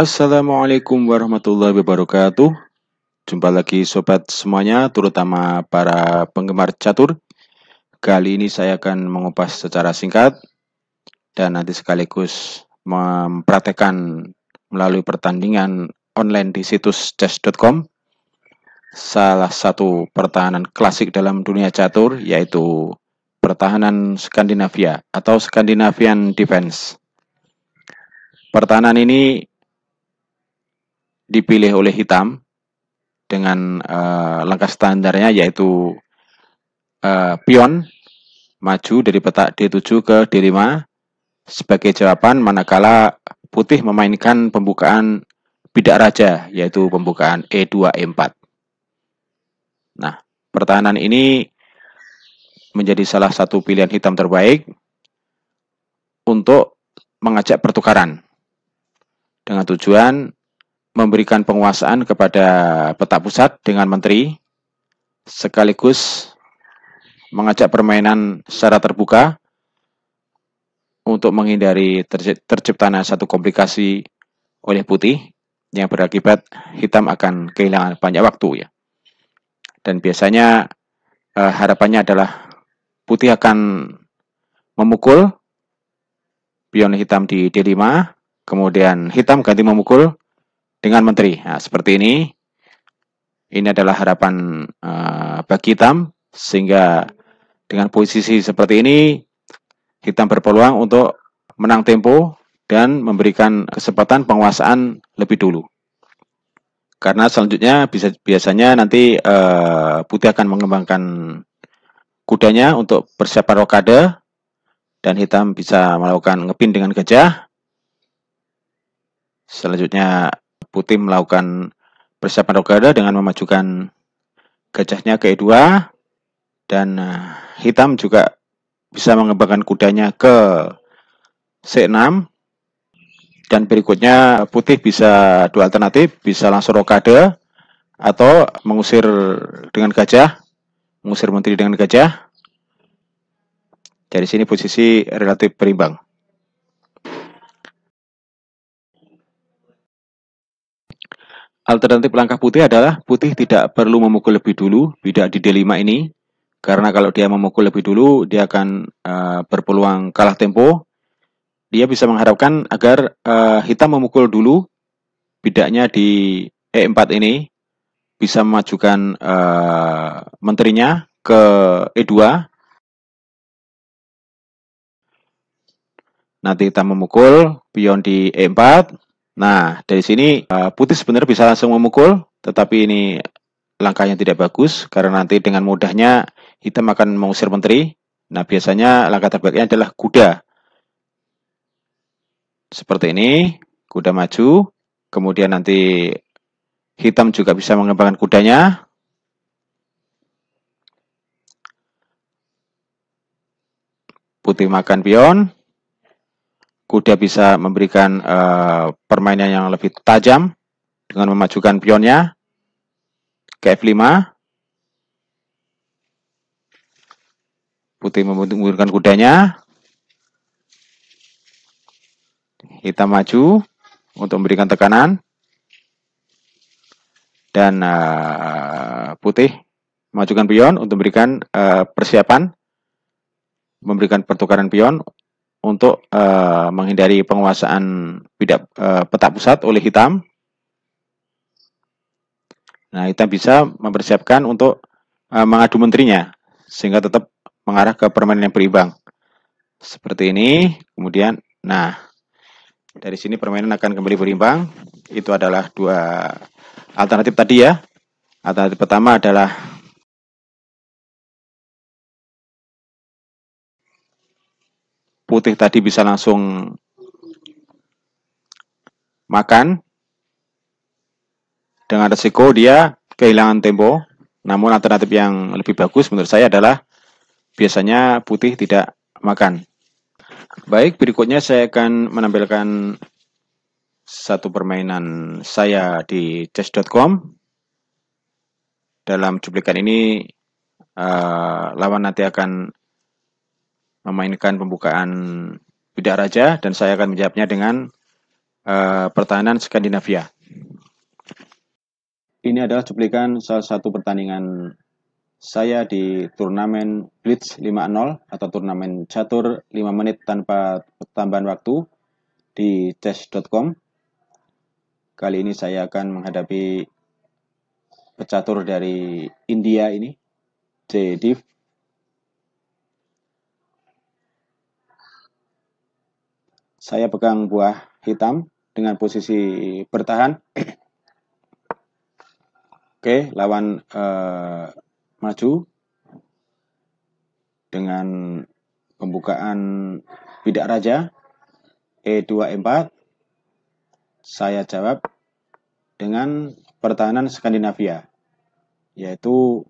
Assalamualaikum warahmatullahi wabarakatuh. Jumpa lagi sobat semuanya, terutama para penggemar catur. Kali ini saya akan mengupas secara singkat dan nanti sekaligus mempraktekan melalui pertandingan online di situs chess.com salah satu pertahanan klasik dalam dunia catur yaitu pertahanan Skandinavia atau Scandinavian Defense. Pertahanan ini dipilih oleh hitam dengan uh, langkah standarnya yaitu uh, pion maju dari petak D7 ke D5 sebagai jawaban manakala putih memainkan pembukaan bidak raja yaitu pembukaan E2 E4. Nah, pertahanan ini menjadi salah satu pilihan hitam terbaik untuk mengajak pertukaran dengan tujuan memberikan penguasaan kepada peta pusat dengan menteri, sekaligus mengajak permainan secara terbuka untuk menghindari terciptanya satu komplikasi oleh putih yang berakibat hitam akan kehilangan banyak waktu ya. Dan biasanya eh, harapannya adalah putih akan memukul pion hitam di D5, kemudian hitam ganti memukul, dengan menteri. Nah, seperti ini. Ini adalah harapan uh, bagi hitam sehingga dengan posisi seperti ini hitam berpeluang untuk menang tempo dan memberikan kesempatan penguasaan lebih dulu. Karena selanjutnya bisa biasanya nanti uh, putih akan mengembangkan kudanya untuk persiapan rokade dan hitam bisa melakukan ngepin dengan gajah. Selanjutnya Putih melakukan persiapan rokade dengan memajukan gajahnya ke E2 dan eh, hitam juga bisa mengembangkan kudanya ke C6 dan berikutnya putih bisa dua alternatif bisa langsung rokade atau mengusir dengan gajah mengusir menteri dengan gajah dari sini posisi relatif berimbang Alternatif langkah putih adalah putih tidak perlu memukul lebih dulu, tidak di D5 ini. Karena kalau dia memukul lebih dulu, dia akan uh, berpeluang kalah tempo. Dia bisa mengharapkan agar uh, hitam memukul dulu, bidaknya di E4 ini, bisa memajukan uh, menterinya ke E2. Nanti hitam memukul pion di E4, Nah, dari sini eh, putih sebenarnya bisa langsung memukul, tetapi ini langkahnya tidak bagus karena nanti dengan mudahnya hitam akan mengusir menteri. Nah, biasanya langkah terbaiknya adalah kuda. Seperti ini, kuda maju, kemudian nanti hitam juga bisa mengembangkan kudanya. Putih makan pion, kuda bisa memberikan uh, permainan yang lebih tajam dengan memajukan pionnya ke F5. Putih memundurkan kudanya. kita maju untuk memberikan tekanan. Dan uh, putih majukan pion untuk memberikan uh, persiapan memberikan pertukaran pion untuk uh, menghindari penguasaan bidak uh, eh, peta pusat oleh hitam. Nah, hitam bisa mempersiapkan untuk uh, mengadu menterinya sehingga tetap mengarah ke permainan yang berimbang. Seperti ini, kemudian nah dari sini permainan akan kembali berimbang. Itu adalah dua alternatif tadi ya. Alternatif pertama adalah putih tadi bisa langsung makan dengan resiko dia kehilangan tempo. Namun alternatif yang lebih bagus menurut saya adalah biasanya putih tidak makan. Baik, berikutnya saya akan menampilkan satu permainan saya di chess.com. Dalam cuplikan ini, uh, lawan nanti akan memainkan pembukaan Bidak Raja dan saya akan menjawabnya dengan uh, pertahanan Skandinavia. Ini adalah cuplikan salah satu pertandingan saya di turnamen Blitz 5-0 atau turnamen catur 5 menit tanpa tambahan waktu di chess.com. Kali ini saya akan menghadapi pecatur dari India ini, J. Div Saya pegang buah hitam dengan posisi bertahan. Oke, lawan eh, maju dengan pembukaan bidak raja E2 E4. Saya jawab dengan pertahanan Skandinavia yaitu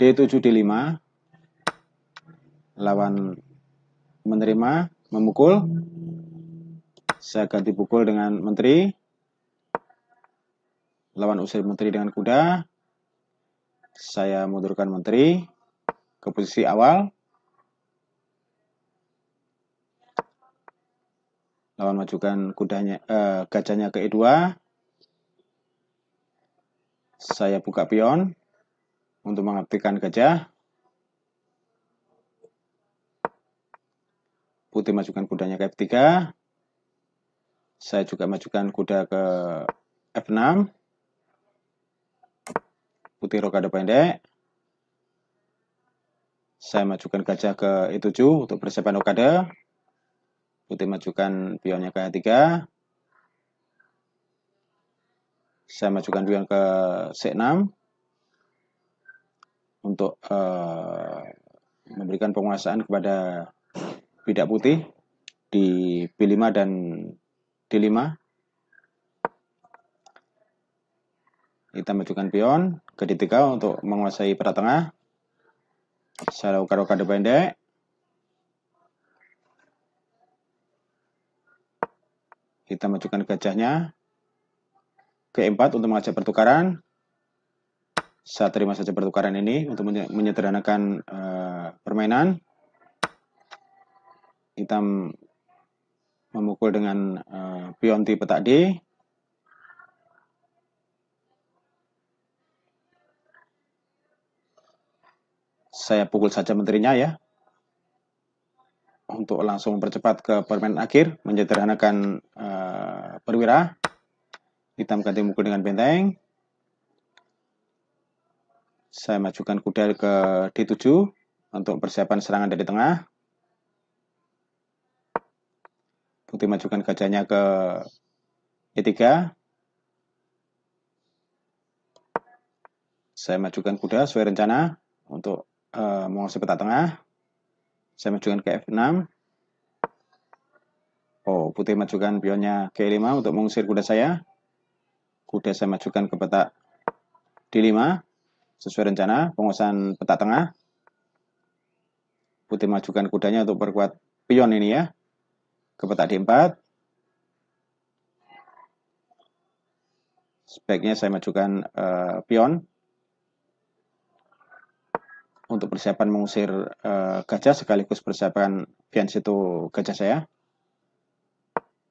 D7 D5 lawan menerima memukul. Hmm. Saya ganti pukul dengan menteri. Lawan usir menteri dengan kuda. Saya mundurkan menteri ke posisi awal. Lawan majukan kudanya eh, gajahnya ke E2. Saya buka pion untuk mengaktifkan gajah. putih majukan kudanya ke F3 saya juga majukan kuda ke F6 putih rokade pendek saya majukan gajah ke E7 untuk persiapan rokade putih majukan pionnya ke E3 saya majukan pion ke C6 untuk uh, memberikan penguasaan kepada bidak putih di B5 dan D5. Kita majukan pion ke D3 untuk menguasai perat tengah. Saya lakukan rokade pendek. Kita majukan gajahnya ke E4 untuk mengajak pertukaran. Saya terima saja pertukaran ini untuk menyederhanakan uh, permainan kita memukul dengan uh, pion tipe petak D saya pukul saja menterinya ya untuk langsung mempercepat ke permainan akhir menyederhanakan uh, eh, perwira hitam ganti mukul dengan benteng saya majukan kuda ke D7 untuk persiapan serangan dari tengah Putih majukan gajahnya ke E3. Saya majukan kuda sesuai rencana untuk uh, eh, menguasai peta tengah. Saya majukan ke F6. Oh, putih majukan pionnya ke E5 untuk mengusir kuda saya. Kuda saya majukan ke peta D5 sesuai rencana penguasaan peta tengah. Putih majukan kudanya untuk perkuat pion ini ya ke petak D4. Sebaiknya saya majukan uh, pion untuk persiapan mengusir uh, gajah sekaligus persiapan pion situ gajah saya.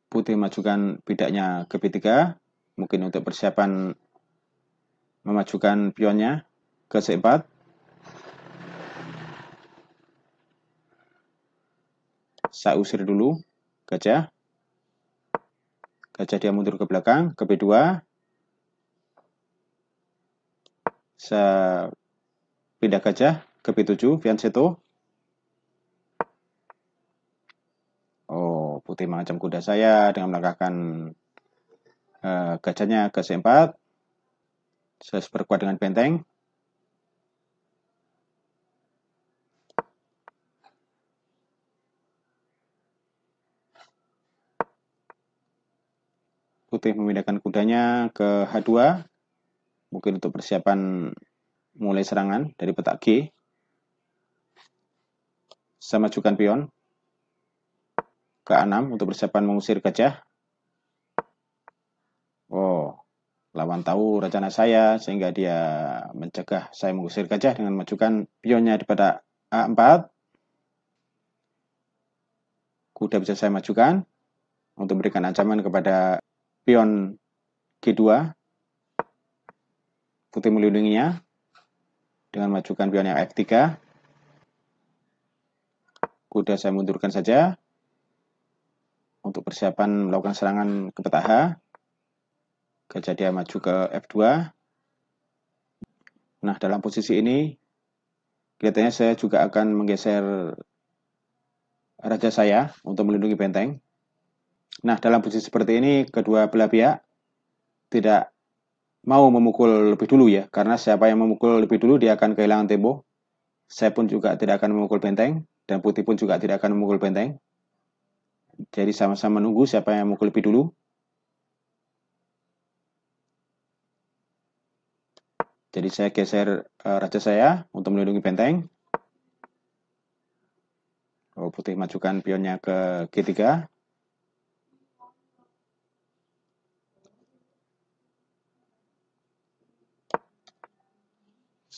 Putih majukan bidaknya ke B3 mungkin untuk persiapan memajukan pionnya ke C4. Saya usir dulu gajah gajah dia mundur ke belakang ke B2 saya pindah gajah ke B7 Fianceto. oh putih mengancam kuda saya dengan melangkahkan uh, gajahnya ke C4 saya perkuat dengan benteng Putih memindahkan kudanya ke H2, mungkin untuk persiapan mulai serangan dari petak G. Saya majukan pion ke A6 untuk persiapan mengusir gajah. Oh, lawan tahu rencana saya sehingga dia mencegah saya mengusir gajah dengan majukan pionnya di petak A4. Kuda bisa saya majukan untuk memberikan ancaman kepada pion G2 putih melindunginya dengan majukan pion yang F3 kuda saya mundurkan saja untuk persiapan melakukan serangan ke petaha gajah dia maju ke F2 nah dalam posisi ini kelihatannya saya juga akan menggeser raja saya untuk melindungi benteng Nah, dalam posisi seperti ini, kedua belah pihak tidak mau memukul lebih dulu ya, karena siapa yang memukul lebih dulu dia akan kehilangan tempo. Saya pun juga tidak akan memukul benteng, dan putih pun juga tidak akan memukul benteng. Jadi sama-sama menunggu siapa yang memukul lebih dulu. Jadi saya geser uh, raja saya untuk melindungi benteng. Oh, putih majukan pionnya ke G3.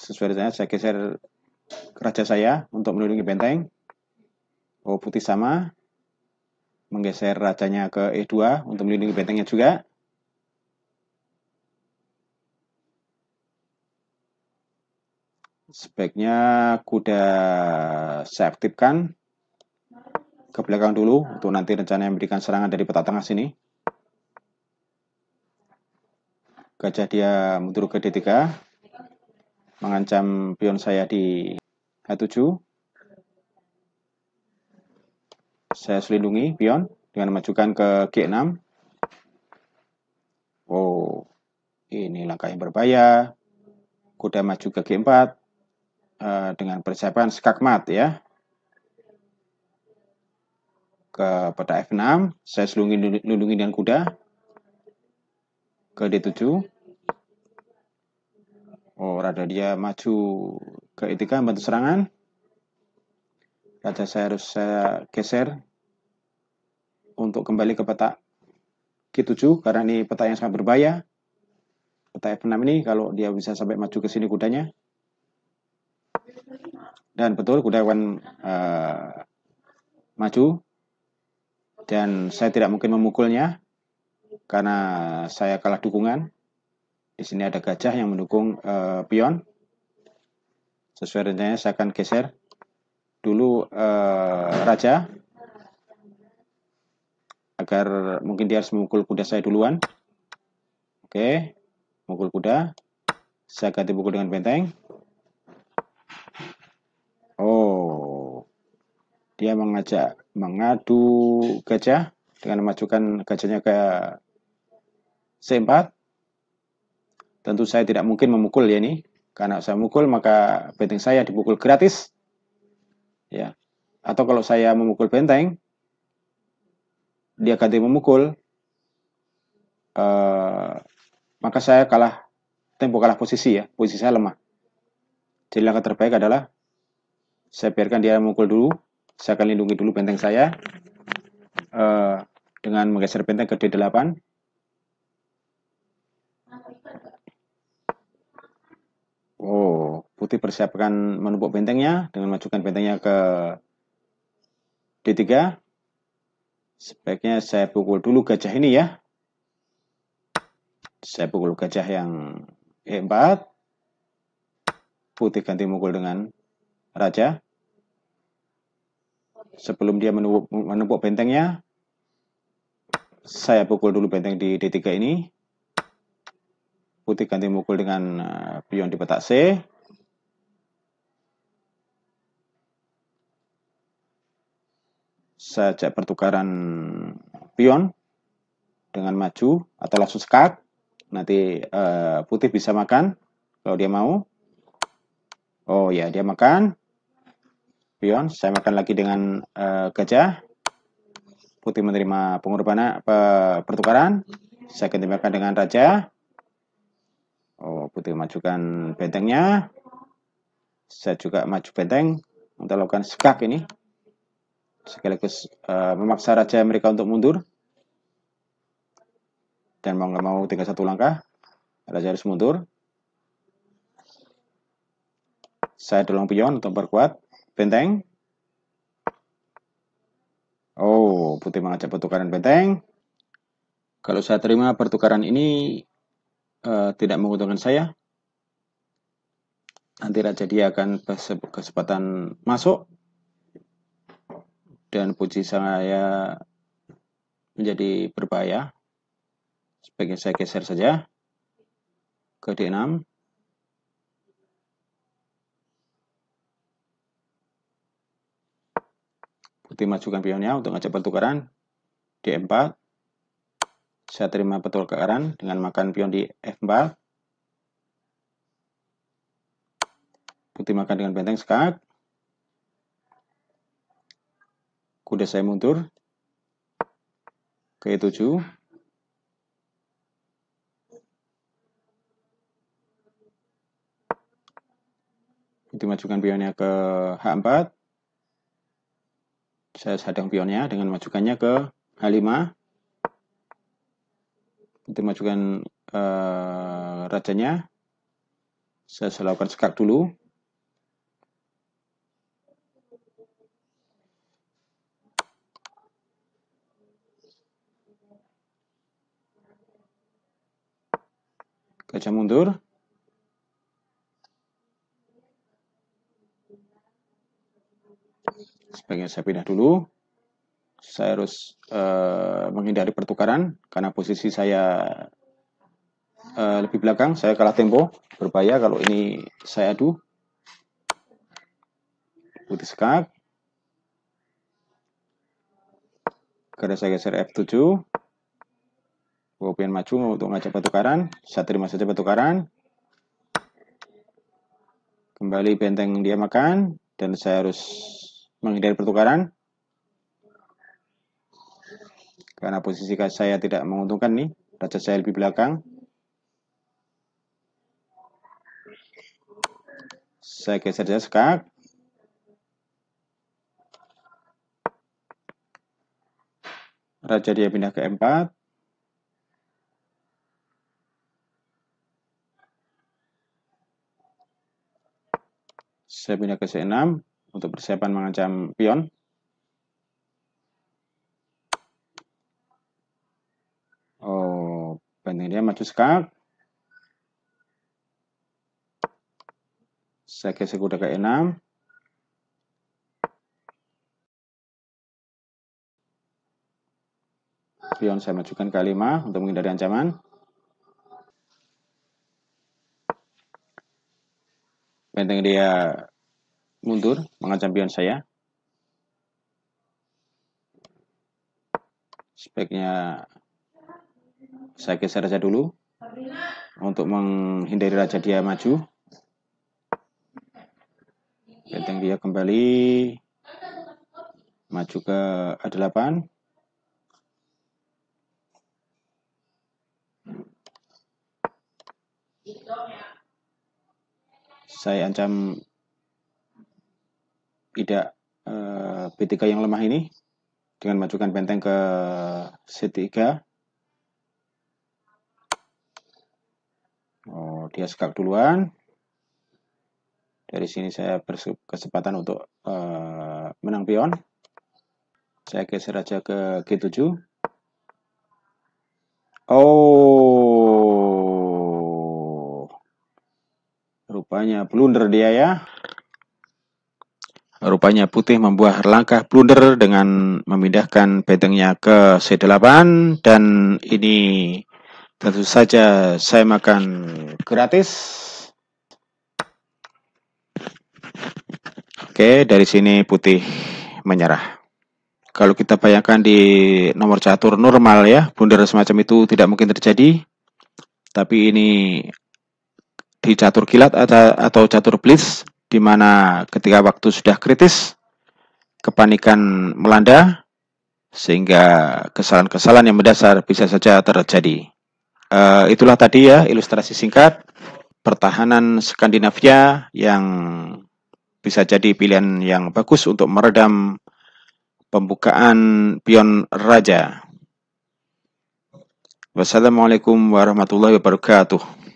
sesuai rencana saya geser raja saya untuk melindungi benteng Oh putih sama menggeser rajanya ke E2 untuk melindungi bentengnya juga sebaiknya kuda saya aktifkan ke belakang dulu untuk nanti rencana yang memberikan serangan dari peta tengah sini gajah dia mundur ke D3 mengancam pion saya di H7. Saya selindungi pion dengan memajukan ke G6. Wow, ini langkah yang berbahaya. Kuda maju ke G4 uh, eh, dengan persiapan skakmat ya. Ke peta F6, saya selindungi, selindungi dengan kuda ke D7. Oh, rada dia maju ke Itika membantu bantu serangan. Rada saya harus saya geser untuk kembali ke peta Q7 karena ini peta yang sangat berbahaya. Peta F6 ini kalau dia bisa sampai maju ke sini kudanya. Dan betul kuda akan uh, eh, maju dan saya tidak mungkin memukulnya karena saya kalah dukungan di sini ada gajah yang mendukung uh, pion. Sesuai rencananya saya akan geser dulu uh, raja agar mungkin dia harus memukul kuda saya duluan. Oke, mukul kuda. Saya ganti pukul dengan benteng. Oh, dia mengajak mengadu gajah dengan memajukan gajahnya ke C4. Tentu saya tidak mungkin memukul ya ini. Karena saya mukul maka benteng saya dipukul gratis. Ya. Atau kalau saya memukul benteng, dia ganti memukul, uh, maka saya kalah tempo kalah posisi ya, posisi saya lemah. Jadi langkah terbaik adalah saya biarkan dia memukul dulu, saya akan lindungi dulu benteng saya uh, dengan menggeser benteng ke D8, Oh, putih persiapkan menumpuk bentengnya dengan majukan bentengnya ke D3. Sebaiknya saya pukul dulu gajah ini ya. Saya pukul gajah yang E4. Putih ganti mukul dengan raja. Sebelum dia menumpuk, menumpuk bentengnya, saya pukul dulu benteng di D3 ini putih ganti mukul dengan eh, pion di petak C. Sejak pertukaran pion dengan maju atau langsung sekat. Nanti eh, putih bisa makan kalau dia mau. Oh ya, dia makan. Pion, saya makan lagi dengan eh, gajah. Putih menerima pengorbanan pertukaran. Saya ganti makan dengan raja. Oh, putih majukan bentengnya. Saya juga maju benteng. untuk lakukan skak ini. Sekaligus uh, memaksa raja mereka untuk mundur. Dan mau nggak mau tinggal satu langkah. Raja harus mundur. Saya dorong pion untuk perkuat benteng. Oh, putih mengajak pertukaran benteng. Kalau saya terima pertukaran ini, uh, tidak menguntungkan saya, nanti Raja dia akan kesempatan masuk dan puji saya menjadi berbahaya. Sebagai saya geser saja ke D6. Putih majukan pionnya untuk ngajak pertukaran. D4. Saya terima betul ke kanan dengan makan pion di F4. Putih makan dengan benteng skak. Kuda saya mundur. Ke E7. Putih majukan pionnya ke H4 saya sadang pionnya dengan majukannya ke H5 kita majukan uh, eh, rajanya Saya selakukan sekat dulu. Kaca mundur. Sebagian saya pindah dulu saya harus uh, menghindari pertukaran karena posisi saya uh, lebih belakang, saya kalah tempo, berbahaya kalau ini saya adu. Putih skak. Karena saya geser F7. Gopian maju untuk ngajak pertukaran, saya terima saja pertukaran. Kembali benteng dia makan dan saya harus menghindari pertukaran. Karena posisi saya tidak menguntungkan nih, raja saya lebih belakang. Saya geser saja sekak Raja dia pindah ke empat, Saya pindah ke C6 untuk persiapan mengancam pion. maju sekarang. Saya geser kuda ke enam. Pion saya majukan ke lima untuk menghindari ancaman. Benteng dia mundur, mengancam pion saya. Speknya saya geser saja dulu untuk menghindari raja dia maju. Benteng dia kembali maju ke A8. Saya ancam tidak p eh, B3 yang lemah ini dengan majukan benteng ke C3 dia segap duluan dari sini saya berkesempatan untuk uh, menang pion saya geser aja ke G7 oh rupanya blunder dia ya Rupanya putih membuat langkah blunder dengan memindahkan pedangnya ke C8 dan ini Tentu saja saya makan gratis. Oke, dari sini putih menyerah. Kalau kita bayangkan di nomor catur normal ya, bundar semacam itu tidak mungkin terjadi. Tapi ini di catur kilat atau catur blitz, di mana ketika waktu sudah kritis, kepanikan melanda, sehingga kesalahan-kesalahan yang mendasar bisa saja terjadi. Eh, itulah tadi ya ilustrasi singkat pertahanan Skandinavia yang bisa jadi pilihan yang bagus untuk meredam pembukaan pion raja. Wassalamualaikum warahmatullahi wabarakatuh.